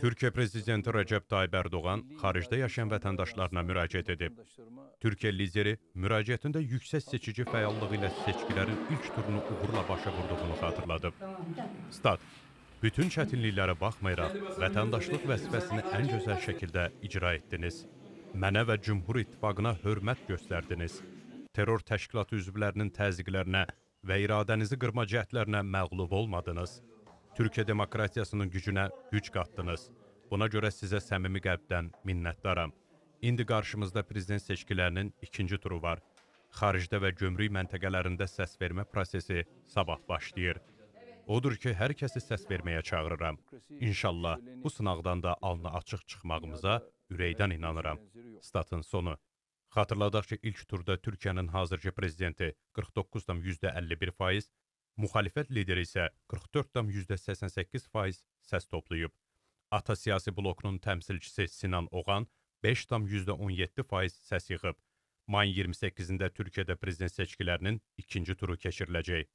Türkiyə prezidenti Rəcəb Tayyib Ərdoğan xaricdə yaşayan vətəndaşlarına müraciət edib. Türkiyə lideri müraciətində yüksək seçici fəallığı ilə seçkilərin ilk turunu uğurla başa vurduğunu xatırladıb. Stat Bütün çətinliklərə baxmayaraq vətəndaşlıq vəzifəsini ən gözəl şəkildə icra etdiniz. Mənə və Cümhur İttifaqına hörmət göstərdiniz. Terror təşkilatı üzvlərinin təzyiqlərinə və iradənizi qırma cəhdlərinə məğlub olmadınız. Türkiyə demokratiyasının gücünə güc qatdınız. Buna görə sizə səmimi qəlbdən minnətdaram. İndi qarşımızda prezident seçkilərinin ikinci turu var. Xaricdə və gömrük məntəqələrində səs vermə prosesi sabah başlayır. Odur ki, hər kəsi səs verməyə çağırıram. İnşallah bu sınaqdan da alnı açıq çıxmağımıza ürəkdən inanıram. Statın sonu. Xatırladaq ki, ilk turda Türkiyənin hazırki prezidenti 49,51%, Müxalifət lideri isə 44,88% səs toplayıb. Ata siyasi blokunun təmsilçisi Sinan Oğan 5,17% səs yığıb. Mayın 28-də Türkiyədə prezident seçkilərinin ikinci turu keçiriləcək.